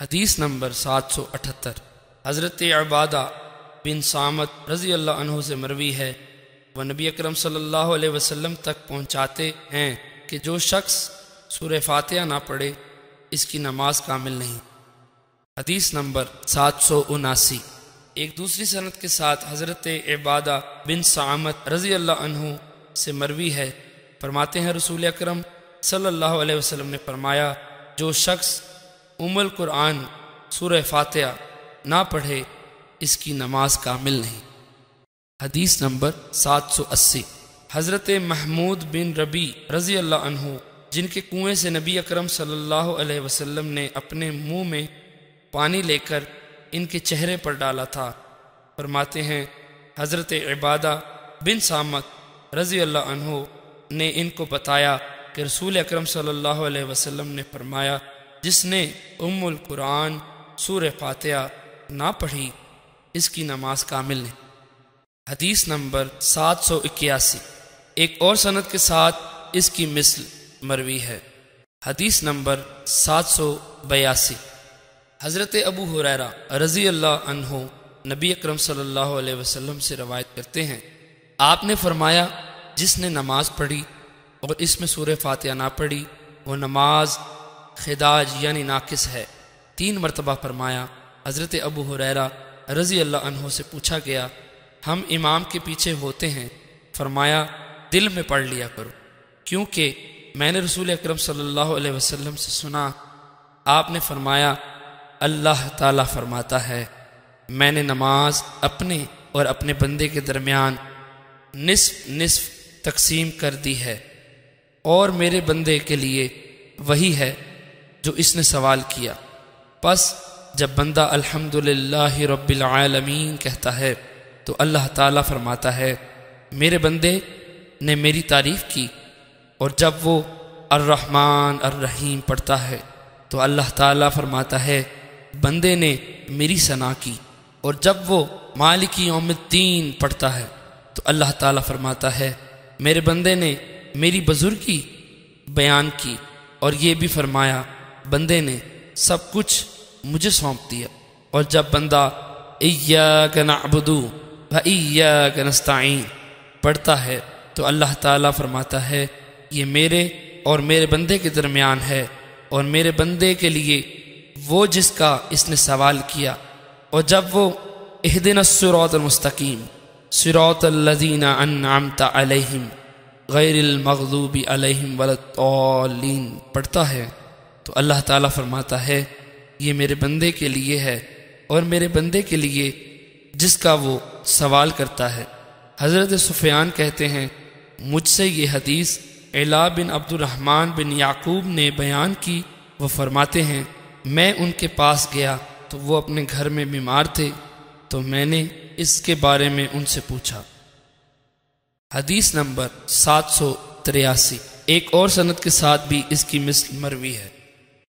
हदीस नंबर सात सौ अठहत्तर हज़रत अबादा बिन सामत रज़ी अल्लाह से मरवी है वह नबी अक्रम सल्लल्लाहु अलैहि वसल्लम तक पहुंचाते हैं कि जो शख्स सूर फातह ना पढ़े इसकी नमाज कामिल नहीं हदीस नंबर सात सौ उनासी एक दूसरी सनत के साथ हज़रत अबादा बिन सामत रज़ी अल्लाह से मरवी है फरमाते हैं रसूल अक्रम सल्ला वसलम ने फरमाया जो शख्स उमल कुरान सुर फातह ना पढ़े इसकी नमाज कामिल नहीं हदीस नंबर 780 हज़रत महमूद बिन रबी रज़ी अल्लाह जिनके कुएं से नबी अकरम सल्लल्लाहु अलैहि वसल्लम ने अपने मुंह में पानी लेकर इनके चेहरे पर डाला था फरमाते हैं हज़रत इबादा बिन सामत रज़ी अल्लाह ने इनको बताया कि रसूल अकरम सल्लल्लाहु अलैहि वसल्लम ने फरमाया जिसने उम्मुल कुरान सूर फातह ना पढ़ी इसकी नमाज कामिल नहीं हदीस नंबर सात सौ इक्यासी एक और सनत के साथ इसकी मिसल मरवी है हदीस नंबर सात सौ बयासी हज़रत अबू हुरैरा रज़ी अल्लाह अनहो नबी अकरम सल्लल्लाहु अलैहि वसल्लम से रवायत करते हैं आपने फरमाया जिसने नमाज पढ़ी और इसमें सूर फातह ना पढ़ी वो नमाज खिदाज यानी नाकिस है तीन मरतबा फरमाया हज़रत अबू हुररा रज़ी अल्लाह से पूछा गया हम इमाम के पीछे होते हैं फरमाया दिल में पढ़ लिया करो क्योंकि मैंने रसूल अक्रम सल्लल्लाहु अलैहि वसल्लम से सुना आपने फरमाया अल्लाह ताला फरमाता है मैंने नमाज अपने और अपने बंदे के दरमियान नसफ निसफ तकसीम कर दी है और मेरे बंदे के लिए वही है जो इसने सवाल किया बस जब बंदा अल्हम्दुलिल्लाह रब्बिल आलमीन कहता है तो अल्लाह ताला फरमाता है मेरे बंदे ने मेरी तारीफ़ की और जब वो अर्रहमान अर्रहीम पढ़ता है तो अल्लाह ताला फरमाता है बंदे ने मेरी सना की और जब वो मालिकी यौमद्दीन पढ़ता है तो अल्लाह ताला फरमाता है मेरे बंदे ने मेरी बुजुर्गी बयान की और ये भी फरमाया बंदे ने सब कुछ मुझे सौंप दिया और जब बंदा इया कनाबदू भैया कनस्ताइन पढ़ता है तो अल्लाह ताला फरमाता है ये मेरे और मेरे बंदे के दरमियान है और मेरे बंदे के लिए वो जिसका इसने सवाल किया और जब वो अहदिन सुरतमस्तकीम सिरतल्लिन अनआमता अलैहिम गैरमूबी अलैहिम वलतौलिन पढ़ता है तो अल्लाह ताला फरमाता है ये मेरे बंदे के लिए है और मेरे बंदे के लिए जिसका वो सवाल करता है हज़रत सुफियान कहते हैं मुझसे ये हदीस एला बिन अब्दुलरहमान बिन याकूब ने बयान की वो फरमाते हैं मैं उनके पास गया तो वो अपने घर में बीमार थे तो मैंने इसके बारे में उनसे पूछा हदीस नंबर सात सौ एक और सनत के साथ भी इसकी मिसल मरवी है